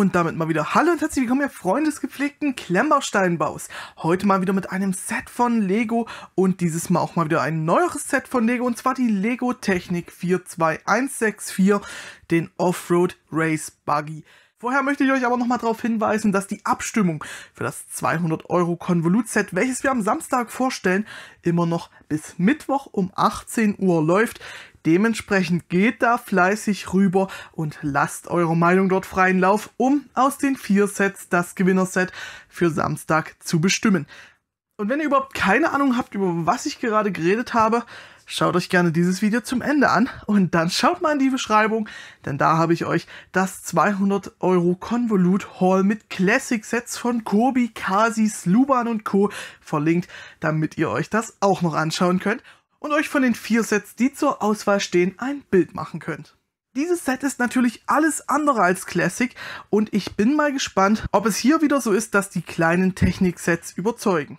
Und damit mal wieder Hallo und herzlich willkommen, ihr Freunde des gepflegten Klemmbausteinaus. Heute mal wieder mit einem Set von Lego und dieses Mal auch mal wieder ein neueres Set von Lego und zwar die Lego Technik 42164, den Offroad Race Buggy Vorher möchte ich euch aber nochmal darauf hinweisen, dass die Abstimmung für das 200 Euro Konvolutset, welches wir am Samstag vorstellen, immer noch bis Mittwoch um 18 Uhr läuft. Dementsprechend geht da fleißig rüber und lasst eure Meinung dort freien Lauf, um aus den vier Sets das Gewinnerset für Samstag zu bestimmen. Und wenn ihr überhaupt keine Ahnung habt, über was ich gerade geredet habe, Schaut euch gerne dieses Video zum Ende an und dann schaut mal in die Beschreibung, denn da habe ich euch das 200 Euro Konvolut Haul mit Classic Sets von Kobi, Kasis, Luban und Co. verlinkt, damit ihr euch das auch noch anschauen könnt und euch von den vier Sets, die zur Auswahl stehen, ein Bild machen könnt. Dieses Set ist natürlich alles andere als Classic und ich bin mal gespannt, ob es hier wieder so ist, dass die kleinen Technik-Sets überzeugen.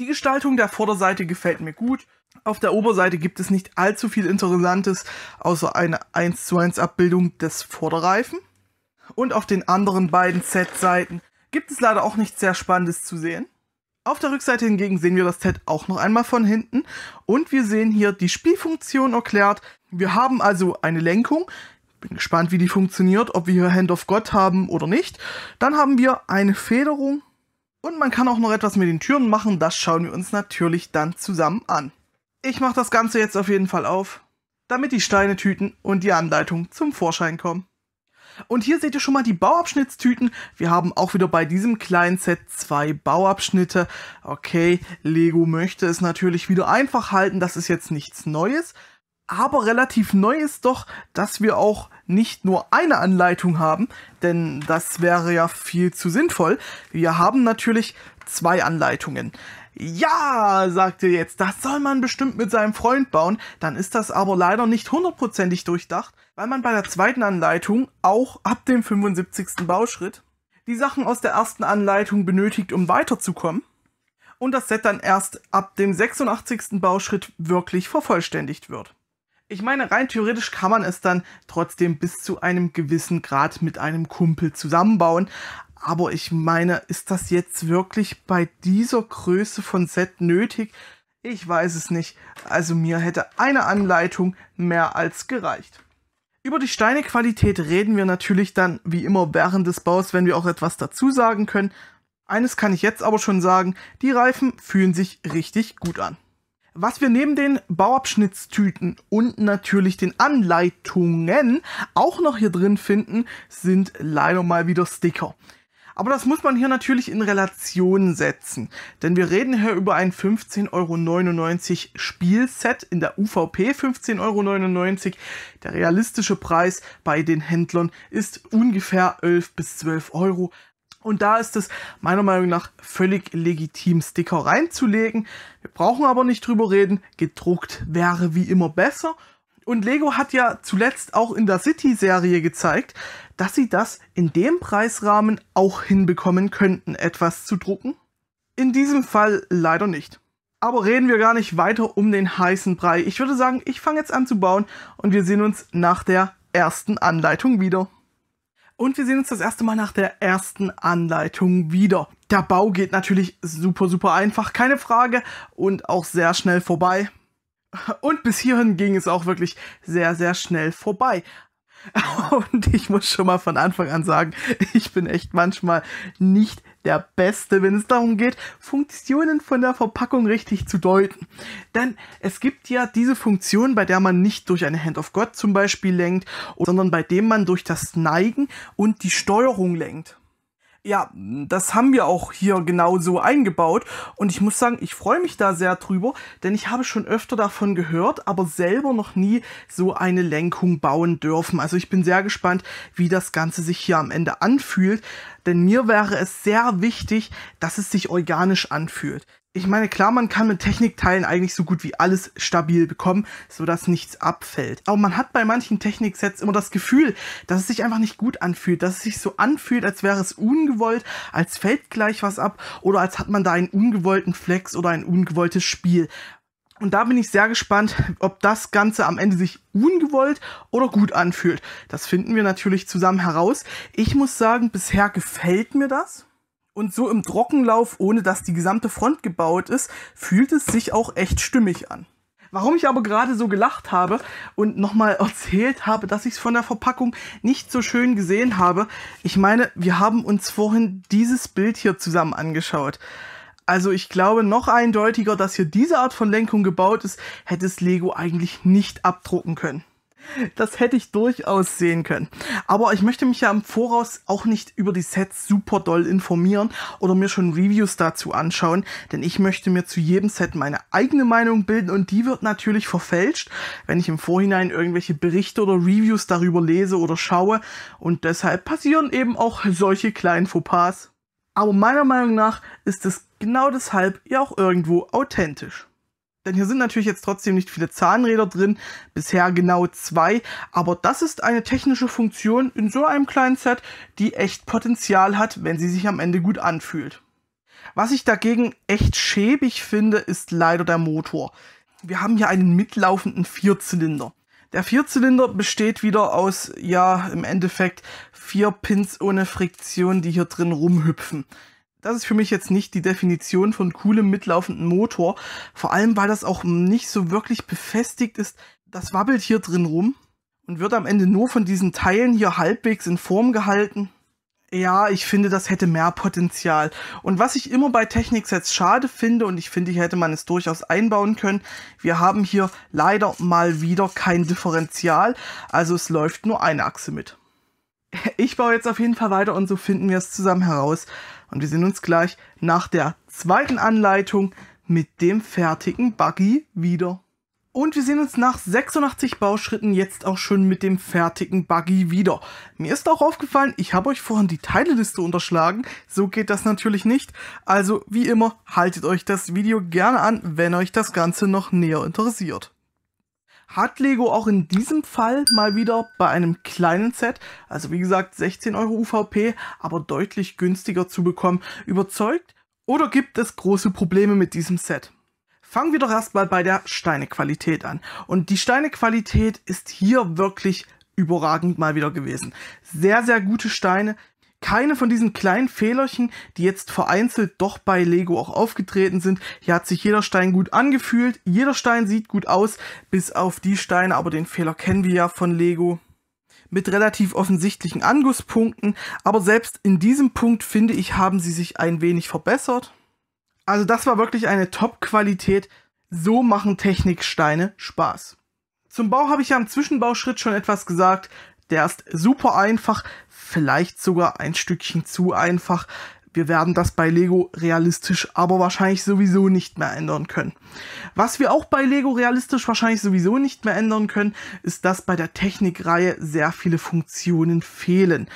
Die Gestaltung der Vorderseite gefällt mir gut, auf der Oberseite gibt es nicht allzu viel Interessantes, außer eine 1 zu 1 Abbildung des Vorderreifen. Und auf den anderen beiden Z-Seiten gibt es leider auch nichts sehr Spannendes zu sehen. Auf der Rückseite hingegen sehen wir das Z auch noch einmal von hinten und wir sehen hier die Spielfunktion erklärt. Wir haben also eine Lenkung. Bin gespannt, wie die funktioniert, ob wir hier Hand of God haben oder nicht. Dann haben wir eine Federung und man kann auch noch etwas mit den Türen machen. Das schauen wir uns natürlich dann zusammen an. Ich mache das Ganze jetzt auf jeden Fall auf, damit die Steinetüten und die Anleitung zum Vorschein kommen. Und hier seht ihr schon mal die Bauabschnittstüten. Wir haben auch wieder bei diesem kleinen Set zwei Bauabschnitte. Okay, Lego möchte es natürlich wieder einfach halten, das ist jetzt nichts Neues. Aber relativ neu ist doch, dass wir auch nicht nur eine Anleitung haben, denn das wäre ja viel zu sinnvoll. Wir haben natürlich zwei Anleitungen. Ja, sagte jetzt, das soll man bestimmt mit seinem Freund bauen. Dann ist das aber leider nicht hundertprozentig durchdacht, weil man bei der zweiten Anleitung auch ab dem 75. Bauschritt die Sachen aus der ersten Anleitung benötigt, um weiterzukommen. Und das Set dann erst ab dem 86. Bauschritt wirklich vervollständigt wird. Ich meine, rein theoretisch kann man es dann trotzdem bis zu einem gewissen Grad mit einem Kumpel zusammenbauen, aber ich meine, ist das jetzt wirklich bei dieser Größe von Set nötig? Ich weiß es nicht. Also mir hätte eine Anleitung mehr als gereicht. Über die Steinequalität reden wir natürlich dann wie immer während des Baus, wenn wir auch etwas dazu sagen können. Eines kann ich jetzt aber schon sagen, die Reifen fühlen sich richtig gut an. Was wir neben den Bauabschnittstüten und natürlich den Anleitungen auch noch hier drin finden, sind leider mal wieder Sticker. Aber das muss man hier natürlich in Relation setzen, denn wir reden hier über ein 15,99 Euro Spielset in der UVP 15,99 Euro. Der realistische Preis bei den Händlern ist ungefähr 11 bis 12 Euro. Und da ist es meiner Meinung nach völlig legitim, Sticker reinzulegen. Wir brauchen aber nicht drüber reden. Gedruckt wäre wie immer besser. Und Lego hat ja zuletzt auch in der City-Serie gezeigt, dass sie das in dem Preisrahmen auch hinbekommen könnten, etwas zu drucken. In diesem Fall leider nicht. Aber reden wir gar nicht weiter um den heißen Brei. Ich würde sagen, ich fange jetzt an zu bauen und wir sehen uns nach der ersten Anleitung wieder. Und wir sehen uns das erste Mal nach der ersten Anleitung wieder. Der Bau geht natürlich super, super einfach, keine Frage, und auch sehr schnell vorbei. Und bis hierhin ging es auch wirklich sehr, sehr schnell vorbei. Und ich muss schon mal von Anfang an sagen, ich bin echt manchmal nicht der Beste, wenn es darum geht, Funktionen von der Verpackung richtig zu deuten. Denn es gibt ja diese Funktion, bei der man nicht durch eine Hand of God zum Beispiel lenkt, sondern bei dem man durch das Neigen und die Steuerung lenkt. Ja, das haben wir auch hier genau so eingebaut. Und ich muss sagen, ich freue mich da sehr drüber, denn ich habe schon öfter davon gehört, aber selber noch nie so eine Lenkung bauen dürfen. Also ich bin sehr gespannt, wie das Ganze sich hier am Ende anfühlt. Denn mir wäre es sehr wichtig, dass es sich organisch anfühlt ich meine, klar, man kann mit Technikteilen eigentlich so gut wie alles stabil bekommen, sodass nichts abfällt. Aber man hat bei manchen Techniksets immer das Gefühl, dass es sich einfach nicht gut anfühlt, dass es sich so anfühlt, als wäre es ungewollt, als fällt gleich was ab oder als hat man da einen ungewollten Flex oder ein ungewolltes Spiel. Und da bin ich sehr gespannt, ob das Ganze am Ende sich ungewollt oder gut anfühlt. Das finden wir natürlich zusammen heraus. Ich muss sagen, bisher gefällt mir das. Und so im Trockenlauf, ohne dass die gesamte Front gebaut ist, fühlt es sich auch echt stimmig an. Warum ich aber gerade so gelacht habe und nochmal erzählt habe, dass ich es von der Verpackung nicht so schön gesehen habe. Ich meine, wir haben uns vorhin dieses Bild hier zusammen angeschaut. Also ich glaube noch eindeutiger, dass hier diese Art von Lenkung gebaut ist, hätte es Lego eigentlich nicht abdrucken können. Das hätte ich durchaus sehen können. Aber ich möchte mich ja im Voraus auch nicht über die Sets super doll informieren oder mir schon Reviews dazu anschauen, denn ich möchte mir zu jedem Set meine eigene Meinung bilden und die wird natürlich verfälscht, wenn ich im Vorhinein irgendwelche Berichte oder Reviews darüber lese oder schaue und deshalb passieren eben auch solche kleinen Fauxpas. Aber meiner Meinung nach ist es genau deshalb ja auch irgendwo authentisch. Denn hier sind natürlich jetzt trotzdem nicht viele Zahnräder drin, bisher genau zwei, aber das ist eine technische Funktion in so einem kleinen Set, die echt Potenzial hat, wenn sie sich am Ende gut anfühlt. Was ich dagegen echt schäbig finde, ist leider der Motor. Wir haben hier einen mitlaufenden Vierzylinder. Der Vierzylinder besteht wieder aus, ja, im Endeffekt vier Pins ohne Friktion, die hier drin rumhüpfen das ist für mich jetzt nicht die Definition von coolem mitlaufenden Motor. Vor allem, weil das auch nicht so wirklich befestigt ist. Das wabbelt hier drin rum und wird am Ende nur von diesen Teilen hier halbwegs in Form gehalten. Ja, ich finde, das hätte mehr Potenzial. Und was ich immer bei Techniksets schade finde, und ich finde, hier hätte man es durchaus einbauen können, wir haben hier leider mal wieder kein Differential, also es läuft nur eine Achse mit. Ich baue jetzt auf jeden Fall weiter und so finden wir es zusammen heraus. Und wir sehen uns gleich nach der zweiten Anleitung mit dem fertigen Buggy wieder. Und wir sehen uns nach 86 Bauschritten jetzt auch schon mit dem fertigen Buggy wieder. Mir ist auch aufgefallen, ich habe euch vorhin die Teileliste unterschlagen. So geht das natürlich nicht. Also wie immer, haltet euch das Video gerne an, wenn euch das Ganze noch näher interessiert hat Lego auch in diesem Fall mal wieder bei einem kleinen Set, also wie gesagt 16 Euro UVP, aber deutlich günstiger zu bekommen, überzeugt oder gibt es große Probleme mit diesem Set? Fangen wir doch erstmal bei der Steinequalität an. Und die Steinequalität ist hier wirklich überragend mal wieder gewesen. Sehr, sehr gute Steine, keine von diesen kleinen Fehlerchen, die jetzt vereinzelt doch bei Lego auch aufgetreten sind. Hier hat sich jeder Stein gut angefühlt, jeder Stein sieht gut aus, bis auf die Steine, aber den Fehler kennen wir ja von Lego mit relativ offensichtlichen Angusspunkten, aber selbst in diesem Punkt finde ich, haben sie sich ein wenig verbessert. Also das war wirklich eine Top-Qualität. So machen Techniksteine Spaß. Zum Bau habe ich ja im Zwischenbauschritt schon etwas gesagt. Der ist super einfach, vielleicht sogar ein Stückchen zu einfach. Wir werden das bei Lego realistisch aber wahrscheinlich sowieso nicht mehr ändern können. Was wir auch bei Lego realistisch wahrscheinlich sowieso nicht mehr ändern können, ist, dass bei der Technikreihe sehr viele Funktionen fehlen.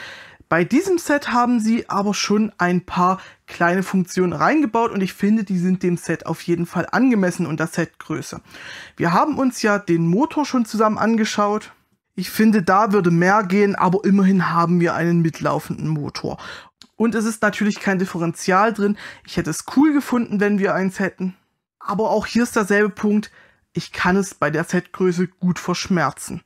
Bei diesem Set haben sie aber schon ein paar kleine Funktionen reingebaut und ich finde, die sind dem Set auf jeden Fall angemessen und der Setgröße. Wir haben uns ja den Motor schon zusammen angeschaut. Ich finde, da würde mehr gehen, aber immerhin haben wir einen mitlaufenden Motor. Und es ist natürlich kein Differential drin. Ich hätte es cool gefunden, wenn wir eins hätten. Aber auch hier ist derselbe Punkt. Ich kann es bei der Z-Größe gut verschmerzen.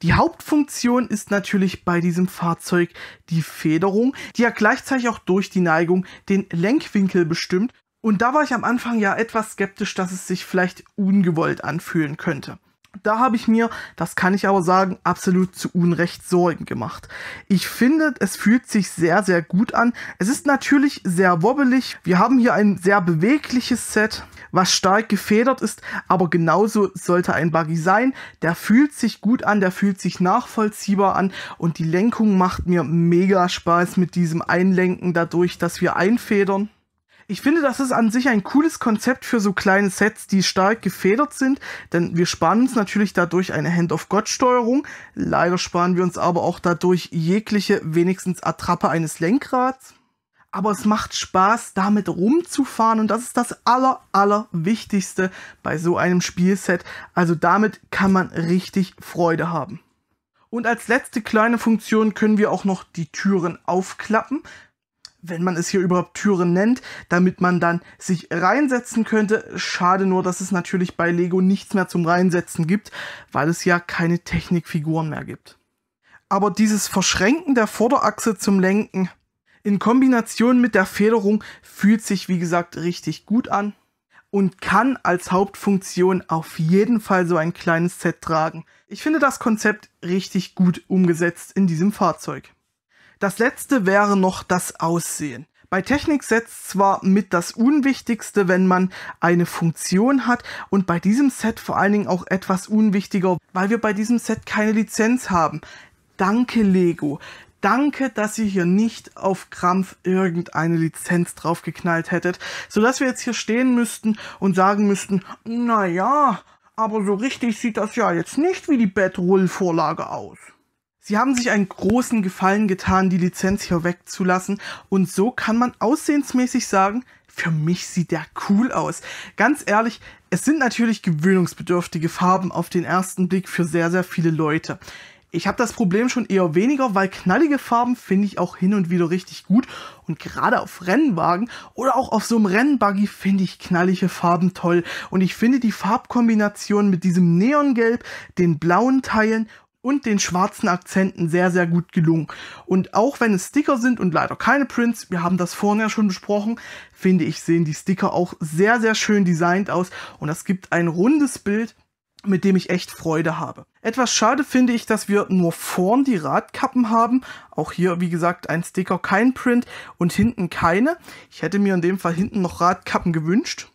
Die Hauptfunktion ist natürlich bei diesem Fahrzeug die Federung, die ja gleichzeitig auch durch die Neigung den Lenkwinkel bestimmt. Und da war ich am Anfang ja etwas skeptisch, dass es sich vielleicht ungewollt anfühlen könnte. Da habe ich mir, das kann ich aber sagen, absolut zu Unrecht Sorgen gemacht. Ich finde, es fühlt sich sehr, sehr gut an. Es ist natürlich sehr wobbelig. Wir haben hier ein sehr bewegliches Set, was stark gefedert ist, aber genauso sollte ein Buggy sein. Der fühlt sich gut an, der fühlt sich nachvollziehbar an und die Lenkung macht mir mega Spaß mit diesem Einlenken dadurch, dass wir einfedern ich finde, das ist an sich ein cooles Konzept für so kleine Sets, die stark gefedert sind, denn wir sparen uns natürlich dadurch eine Hand-of-God-Steuerung. Leider sparen wir uns aber auch dadurch jegliche, wenigstens Attrappe eines Lenkrads. Aber es macht Spaß, damit rumzufahren und das ist das aller, aller bei so einem Spielset. Also damit kann man richtig Freude haben. Und als letzte kleine Funktion können wir auch noch die Türen aufklappen wenn man es hier überhaupt Türen nennt, damit man dann sich reinsetzen könnte. Schade nur, dass es natürlich bei Lego nichts mehr zum Reinsetzen gibt, weil es ja keine Technikfiguren mehr gibt. Aber dieses Verschränken der Vorderachse zum Lenken in Kombination mit der Federung fühlt sich, wie gesagt, richtig gut an und kann als Hauptfunktion auf jeden Fall so ein kleines Set tragen. Ich finde das Konzept richtig gut umgesetzt in diesem Fahrzeug. Das letzte wäre noch das Aussehen. Bei Technik setzt zwar mit das Unwichtigste, wenn man eine Funktion hat und bei diesem Set vor allen Dingen auch etwas unwichtiger, weil wir bei diesem Set keine Lizenz haben. Danke Lego. Danke, dass ihr hier nicht auf Krampf irgendeine Lizenz draufgeknallt hättet, sodass wir jetzt hier stehen müssten und sagen müssten, naja, aber so richtig sieht das ja jetzt nicht wie die Bedroll-Vorlage aus. Sie haben sich einen großen Gefallen getan, die Lizenz hier wegzulassen. Und so kann man aussehensmäßig sagen, für mich sieht der cool aus. Ganz ehrlich, es sind natürlich gewöhnungsbedürftige Farben auf den ersten Blick für sehr, sehr viele Leute. Ich habe das Problem schon eher weniger, weil knallige Farben finde ich auch hin und wieder richtig gut und gerade auf Rennwagen oder auch auf so einem Rennbuggy finde ich knallige Farben toll und ich finde die Farbkombination mit diesem Neongelb, den blauen Teilen und den schwarzen Akzenten sehr, sehr gut gelungen. Und auch wenn es Sticker sind und leider keine Prints, wir haben das vorhin ja schon besprochen, finde ich, sehen die Sticker auch sehr, sehr schön designt aus und das gibt ein rundes Bild, mit dem ich echt Freude habe. Etwas schade finde ich, dass wir nur vorn die Radkappen haben. Auch hier, wie gesagt, ein Sticker, kein Print und hinten keine. Ich hätte mir in dem Fall hinten noch Radkappen gewünscht.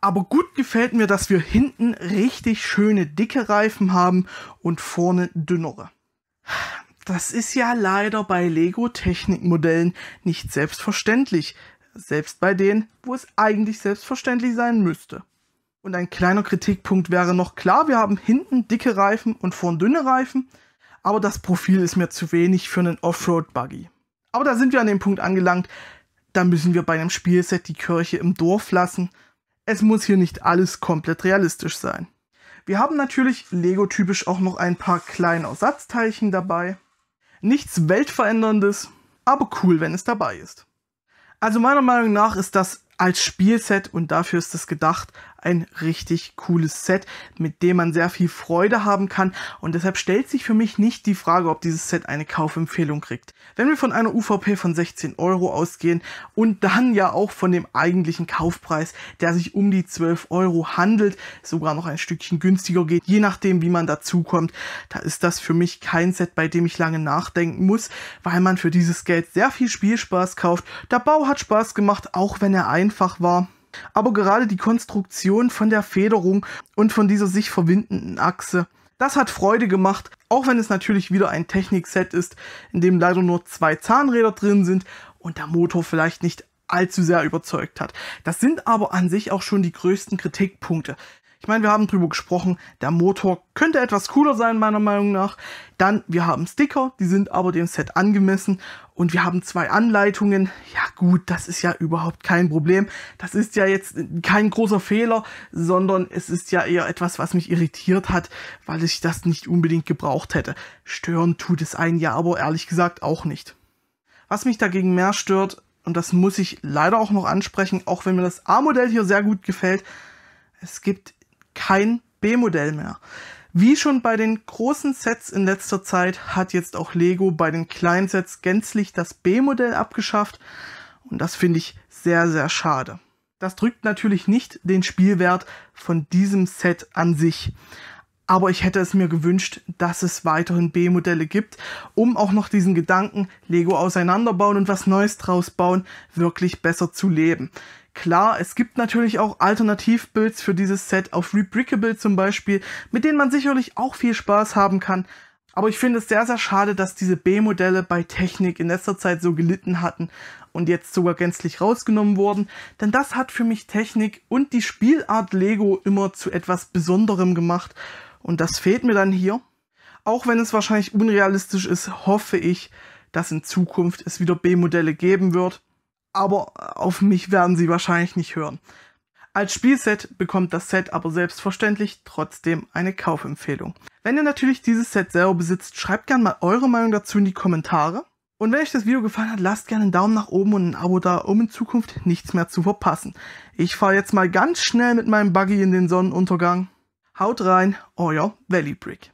Aber gut gefällt mir, dass wir hinten richtig schöne dicke Reifen haben und vorne dünnere. Das ist ja leider bei Lego-Technikmodellen nicht selbstverständlich. Selbst bei denen, wo es eigentlich selbstverständlich sein müsste. Und ein kleiner Kritikpunkt wäre noch klar, wir haben hinten dicke Reifen und vorn dünne Reifen, aber das Profil ist mir zu wenig für einen Offroad-Buggy. Aber da sind wir an dem Punkt angelangt, da müssen wir bei einem Spielset die Kirche im Dorf lassen es muss hier nicht alles komplett realistisch sein. Wir haben natürlich Lego-typisch auch noch ein paar kleine Ersatzteilchen dabei. Nichts weltveränderndes, aber cool, wenn es dabei ist. Also meiner Meinung nach ist das als Spielset und dafür ist es gedacht ein richtig cooles Set, mit dem man sehr viel Freude haben kann und deshalb stellt sich für mich nicht die Frage, ob dieses Set eine Kaufempfehlung kriegt. Wenn wir von einer UVP von 16 Euro ausgehen und dann ja auch von dem eigentlichen Kaufpreis, der sich um die 12 Euro handelt, sogar noch ein Stückchen günstiger geht, je nachdem wie man dazukommt, da ist das für mich kein Set, bei dem ich lange nachdenken muss, weil man für dieses Geld sehr viel Spielspaß kauft. Der Bau hat Spaß gemacht, auch wenn er einfach war. Aber gerade die Konstruktion von der Federung und von dieser sich verwindenden Achse, das hat Freude gemacht, auch wenn es natürlich wieder ein Technikset ist, in dem leider nur zwei Zahnräder drin sind und der Motor vielleicht nicht allzu sehr überzeugt hat. Das sind aber an sich auch schon die größten Kritikpunkte. Ich meine, wir haben drüber gesprochen, der Motor könnte etwas cooler sein, meiner Meinung nach. Dann, wir haben Sticker, die sind aber dem Set angemessen. Und wir haben zwei Anleitungen. Ja gut, das ist ja überhaupt kein Problem. Das ist ja jetzt kein großer Fehler, sondern es ist ja eher etwas, was mich irritiert hat, weil ich das nicht unbedingt gebraucht hätte. Stören tut es einen ja aber ehrlich gesagt auch nicht. Was mich dagegen mehr stört, und das muss ich leider auch noch ansprechen, auch wenn mir das A-Modell hier sehr gut gefällt, es gibt kein B-Modell mehr. Wie schon bei den großen Sets in letzter Zeit hat jetzt auch Lego bei den kleinen Sets gänzlich das B-Modell abgeschafft und das finde ich sehr, sehr schade. Das drückt natürlich nicht den Spielwert von diesem Set an sich. Aber ich hätte es mir gewünscht, dass es weiterhin B-Modelle gibt, um auch noch diesen Gedanken, Lego auseinanderbauen und was Neues draus bauen, wirklich besser zu leben. Klar, es gibt natürlich auch Alternativbuilds für dieses Set auf Rebrickable zum Beispiel, mit denen man sicherlich auch viel Spaß haben kann, aber ich finde es sehr, sehr schade, dass diese B-Modelle bei Technik in letzter Zeit so gelitten hatten und jetzt sogar gänzlich rausgenommen wurden, denn das hat für mich Technik und die Spielart Lego immer zu etwas Besonderem gemacht und das fehlt mir dann hier. Auch wenn es wahrscheinlich unrealistisch ist, hoffe ich, dass in Zukunft es wieder B-Modelle geben wird aber äh, auf mich werden sie wahrscheinlich nicht hören. Als Spielset bekommt das Set aber selbstverständlich trotzdem eine Kaufempfehlung. Wenn ihr natürlich dieses Set selber besitzt, schreibt gerne mal eure Meinung dazu in die Kommentare. Und wenn euch das Video gefallen hat, lasst gerne einen Daumen nach oben und ein Abo da, um in Zukunft nichts mehr zu verpassen. Ich fahre jetzt mal ganz schnell mit meinem Buggy in den Sonnenuntergang. Haut rein, euer Valley Brick.